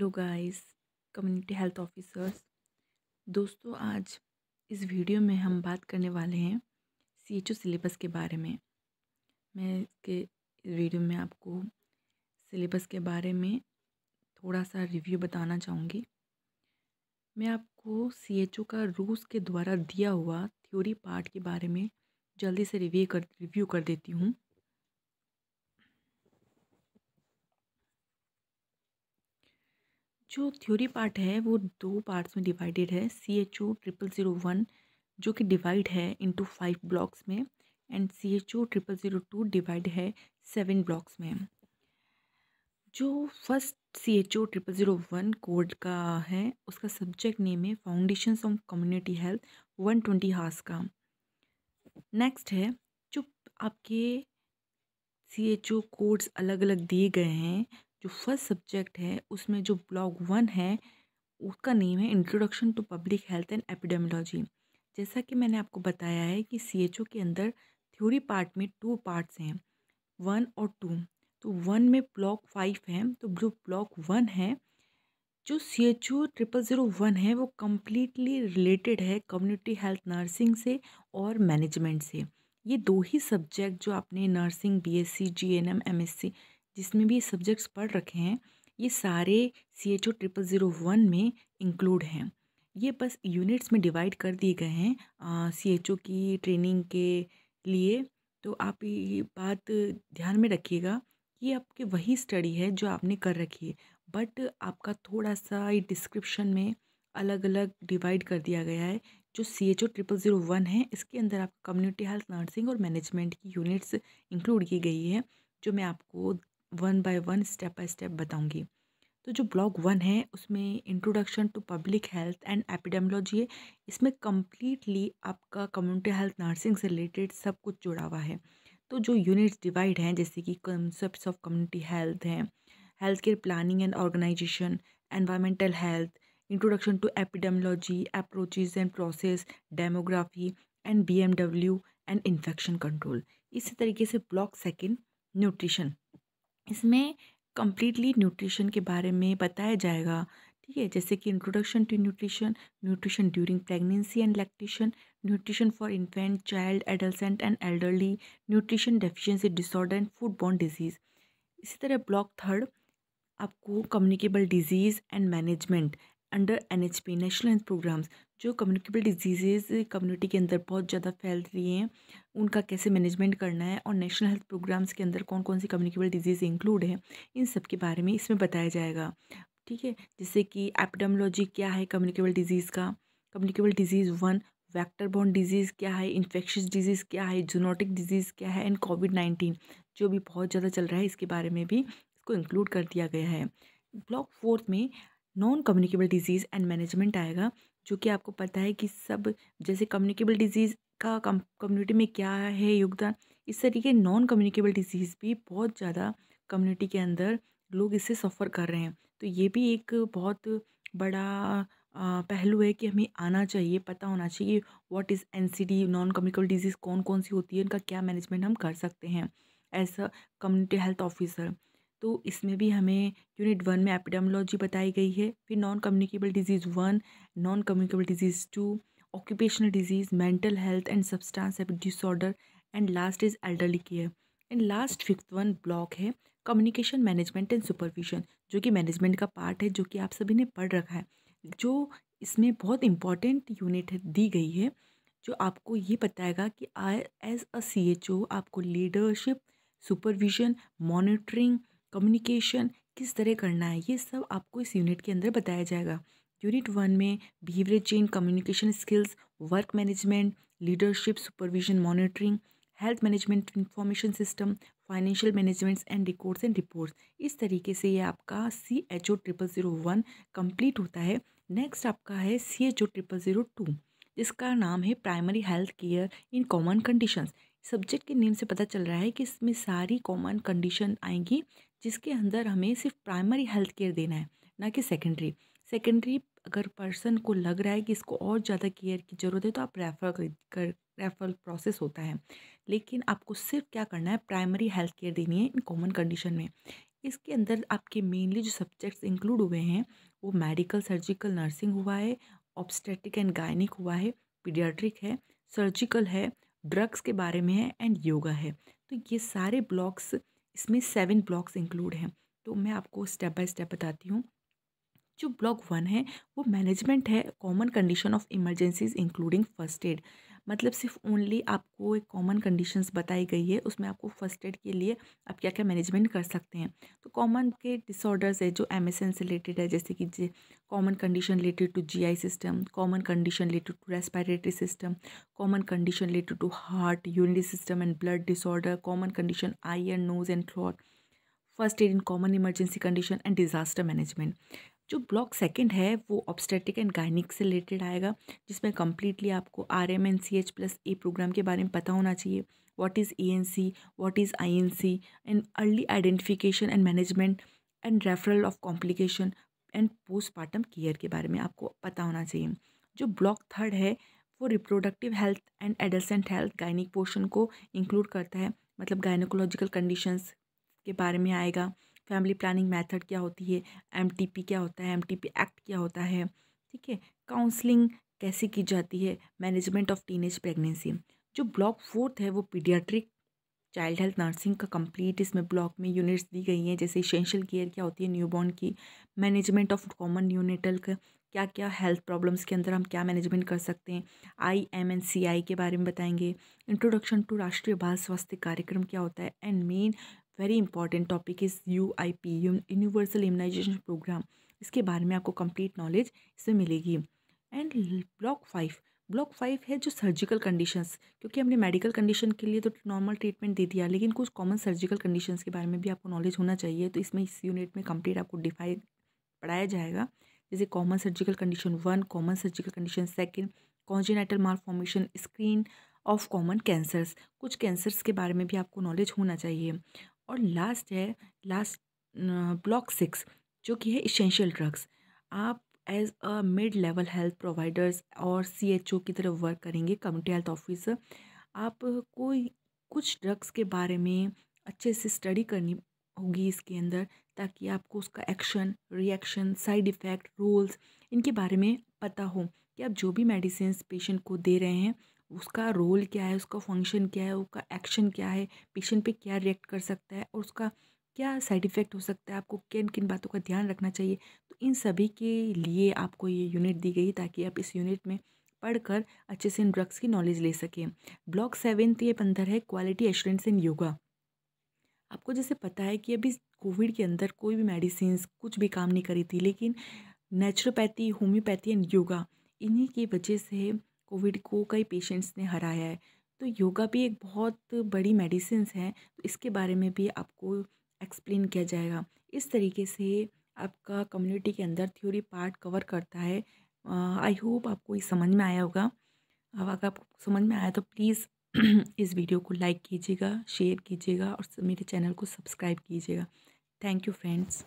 hello guys community health officers दोस्तों आज इस वीडियो में हम बात करने वाले हैं सी एच सिलेबस के बारे में मैं इसके वीडियो में आपको सिलेबस के बारे में थोड़ा सा रिव्यू बताना चाहूँगी मैं आपको सी एच का रूस के द्वारा दिया हुआ थ्योरी पार्ट के बारे में जल्दी से रिव्यू कर रिव्यू कर देती हूँ जो थ्योरी पार्ट है वो दो पार्ट्स में डिवाइडेड है C H O triple zero one जो कि डिवाइड है इनटू फाइव ब्लॉक्स में and C H O triple zero two divide है सेवन ब्लॉक्स में जो first C H O triple zero one code का है उसका सब्जेक्ट नेम है foundation of community health one twenty hours का नेक्स्ट है जो आपके सी एच ओ कोड्स अलग अलग दिए गए हैं जो फर्स्ट सब्जेक्ट है उसमें जो ब्लॉग वन है उसका नेम है introduction to public health and epidemiology जैसा कि मैंने आपको बताया है कि सी के अंदर थ्योरी पार्ट में टू पार्ट्स हैं वन और टू तो वन में ब्लॉक फाइव है तो जो ब्लॉक वन है जो C H O triple zero one है वो कम्प्लीटली रिलेटेड है कम्युनिटी हेल्थ नर्सिंग से और मैनेजमेंट से ये दो ही सब्जेक्ट जो आपने nursing B S C G N M M S C जिसमें भी सब्जेक्ट्स पढ़ रखे हैं ये सारे C H O triple zero one में इंक्लूड हैं ये बस यूनिट्स में डिवाइड कर दिए गए हैं सी एच ओ की ट्रेनिंग के लिए तो आप ये बात ध्यान में रखिएगा ये आपके वही स्टडी है जो आपने कर रखी है बट आपका थोड़ा सा ये डिस्क्रिप्शन में अलग अलग डिवाइड कर दिया गया है जो C H O triple zero one है इसके अंदर आप कम्युनिटी हेल्थ नर्सिंग और मैनेजमेंट की यूनिट्स इंक्लूड की गई है जो मैं आपको one by one step by step बताऊंगी तो जो ब्लॉग वन है उसमें introduction to public health and epidemiology है इसमें कम्प्लीटली आपका कम्युनिटी हेल्थ नर्सिंग से रिलेटेड सब कुछ जुड़ा हुआ है तो जो यूनिट्स डिवाइड हैं जैसे कि कंसेप्ट ऑफ कम्युनिटी हेल्थ हैं health care planning and organisation environmental health introduction to epidemiology approaches and process demography and B M W and infection control इसी तरीके से ब्लॉक सेकेंड न्यूट्रिशन इसमें कम्प्लीटली न्यूट्रिशन के बारे में बताया जाएगा ठीक है जैसे कि introduction to nutrition nutrition during pregnancy and lactation nutrition for infant child adolescent and elderly nutrition deficiency disorder and food बॉन्ड डिजीज़ इसी तरह ब्लॉक थर्ड आपको communicable disease and management under N H P national health programmes जो communicable disease community के अंदर बहुत ज़्यादा फैल रही हैं उनका कैसे मैनेजमेंट करना है और नेशनल हेल्थ प्रोग्राम्स के अंदर कौन कौन सी कम्युनिकेबल डिजीज़ इंक्लूड है इन सब के बारे में इसमें बताया जाएगा ठीक है जैसे कि एपिडमोलॉजी क्या है कम्युनिकेबल डिजीज़ का कम्युनिकेबल डिजीज़ वन वैक्टर बॉन्ड डिजीज़ क्या है इन्फेक्शस डिजीज़ क्या है जूनोटिक डिजीज़ क्या है एंड कोविड नाइन्टीन जो भी बहुत ज़्यादा चल रहा है इसके बारे में भी इसको इंक्लूड कर दिया गया है ब्लॉक फोर्थ में non communicable disease and management आएगा जो कि आपको पता है कि सब जैसे कम्युनिकेबल डिजीज़ का कम्युनिटी में क्या है योगदान इस तरीके नॉन कम्युनिकेबल डिजीज़ भी बहुत ज़्यादा कम्युनिटी के अंदर लोग इससे सफ़र कर रहे हैं तो ये भी एक बहुत बड़ा पहलू है कि हमें आना चाहिए पता होना चाहिए what is NCD non communicable disease कौन कौन सी होती है उनका क्या मैनेजमेंट हम कर सकते हैं as a community health officer तो इसमें भी हमें यूनिट वन में एपिडेमोलॉजी बताई गई है फिर non communicable disease one non communicable disease two occupational disease mental health and substance disorder and last is elderly care and last fifth one block है कम्युनिकेशन मैनेजमेंट एंड सुपरविजन जो कि management का part है जो कि आप सभी ने पढ़ रखा है जो इसमें बहुत इंपॉर्टेंट यूनिट दी गई है जो आपको ये बताएगा कि एज अ सी एच ओ आपको लीडरशिप सुपरविजन मॉनिटरिंग कम्युनिकेशन किस तरह करना है ये सब आपको इस यूनिट के अंदर बताया जाएगा यूनिट वन में behaviour change communication skills work management leadership supervision monitoring health management information system financial managements and records and reports इस तरीके से ये आपका C H O triple zero one complete होता है नेक्स्ट आपका है C H O triple zero two जिसका नाम है primary health care in common conditions subject के नेम से पता चल रहा है कि इसमें सारी कॉमन कंडीशन आएंगी जिसके अंदर हमें सिर्फ प्राइमरी हेल्थ केयर देना है ना कि सेकेंडरी सेकेंडरी अगर पर्सन को लग रहा है कि इसको और ज़्यादा केयर की ज़रूरत है तो आप रेफ़र कर रेफरल प्रोसेस होता है लेकिन आपको सिर्फ क्या करना है प्राइमरी हेल्थ केयर देनी है इन कॉमन कंडीशन में इसके अंदर आपके मेनली जो सब्जेक्ट्स इंक्लूड हुए हैं वो मेडिकल सर्जिकल नर्सिंग हुआ है ऑब्स्टेटिक एंड गायनिक हुआ है पीडियाट्रिक है सर्जिकल है ड्रग्स के बारे में है एंड योगा है तो ये सारे ब्लॉक्स इसमें सेवन ब्लॉक्स इंक्लूड हैं तो मैं आपको स्टेप बाय स्टेप बताती हूँ जो ब्लॉक वन है वो मैनेजमेंट है common condition of emergencies including first aid मतलब सिर्फ ओनली आपको एक कॉमन कंडीशंस बताई गई है उसमें आपको फर्स्ट एड के लिए आप क्या क्या मैनेजमेंट कर सकते हैं तो कॉमन के डिसऑर्डर्स है जो एम से रिलेटेड है जैसे कि common condition related to G system common condition related to respiratory system common condition related to heart unity system and blood disorder common condition eye and nose and throat first aid in common emergency condition and disaster management जो block second है वो obstetric and gynaec से रिलेटेड आएगा जिसमें कम्प्लीटली आपको R M N C H plus A programme के बारे में पता होना चाहिए what is A N C what is I N C and early identification and management and referral of complication and postmortem care के बारे में आपको पता होना चाहिए जो ब्लॉक थर्ड है वो reproductive health and adolescent health gynaec portion को इंक्लूड करता है मतलब गायनोकोलॉजिकल कंडीशंस के बारे में आएगा फैमिली प्लानिंग मेथड क्या होती है एमटीपी क्या होता है एमटीपी एक्ट क्या होता है ठीक है काउंसलिंग कैसे की जाती है मैनेजमेंट ऑफ टीनेज प्रेगनेंसी जो ब्लॉक फोर्थ है वो पीडियाट्रिक चाइल्ड हेल्थ नर्सिंग का कंप्लीट इसमें ब्लॉक में यूनिट्स दी गई हैं जैसे इसेंशियल केयर क्या होती है न्यूबॉर्न की मैनेजमेंट ऑफ कॉमन यूनिटल का क्या क्या हेल्थ प्रॉब्लम्स के अंदर हम क्या मैनेजमेंट कर सकते हैं आई एम एन सी आई के बारे में बताएंगे इंट्रोडक्शन टू राष्ट्रीय बाल स्वास्थ्य कार्यक्रम क्या होता है and main very important topic is U I P universal immunisation programme इसके बारे में आपको कंप्लीट नॉलेज इसमें मिलेगी and block five block five है जो सर्जिकल कंडीशंस क्योंकि हमने मेडिकल कंडीशन के लिए तो नॉर्मल ट्रीटमेंट दे दिया लेकिन कुछ कॉमन सर्जिकल कंडीशंस के बारे में भी आपको नॉलेज होना चाहिए तो इसमें इस यूनिट में कंप्लीट आपको डिफाइन पढ़ाया जाएगा जैसे common surgical condition one common surgical condition second congenital formation screen of common cancers कुछ कैंसर्स के बारे में भी आपको नॉलेज होना चाहिए और लास्ट है लास्ट ब्लॉक सिक्स जो कि है इसेंशियल ड्रग्स आप as a mid level health providers और सी एच ओ की तरफ वर्क करेंगे कम्युनिटी हेल्थ ऑफिसर आप कोई कुछ ड्रग्स के बारे में अच्छे से स्टडी करनी होगी इसके अंदर ताकि आपको उसका action reaction side effect roles इनके बारे में पता हो कि आप जो भी मेडिसिन पेशेंट को दे रहे हैं उसका रोल क्या है उसका फंक्शन क्या है उसका एक्शन क्या है पेशेंट पे क्या रिएक्ट कर सकता है और उसका क्या साइड इफ़ेक्ट हो सकता है आपको किन किन बातों का ध्यान रखना चाहिए तो इन सभी के लिए आपको ये यूनिट दी गई ताकि आप इस यूनिट में पढ़कर अच्छे से इन ड्रग्स की नॉलेज ले सकें ब्लॉक सेवेंथ ये अंदर है क्वालिटी एश्योरेंस इन योगा आपको जैसे पता है कि अभी कोविड के अंदर कोई भी मेडिसिन कुछ भी काम नहीं करी थी लेकिन नेचुरोपैथी होम्योपैथी एंड योगा इन्हीं की वजह से कोविड को कई पेशेंट्स ने हराया है तो योगा भी एक बहुत बड़ी मेडिसिन है तो इसके बारे में भी आपको एक्सप्लेन किया जाएगा इस तरीके से आपका कम्युनिटी के अंदर थ्योरी पार्ट कवर करता है आई होप आपको ये समझ में आया होगा अब अगर आपको समझ में आया तो प्लीज़ इस वीडियो को लाइक कीजिएगा शेयर कीजिएगा और मेरे चैनल को सब्सक्राइब कीजिएगा थैंक यू फ्रेंड्स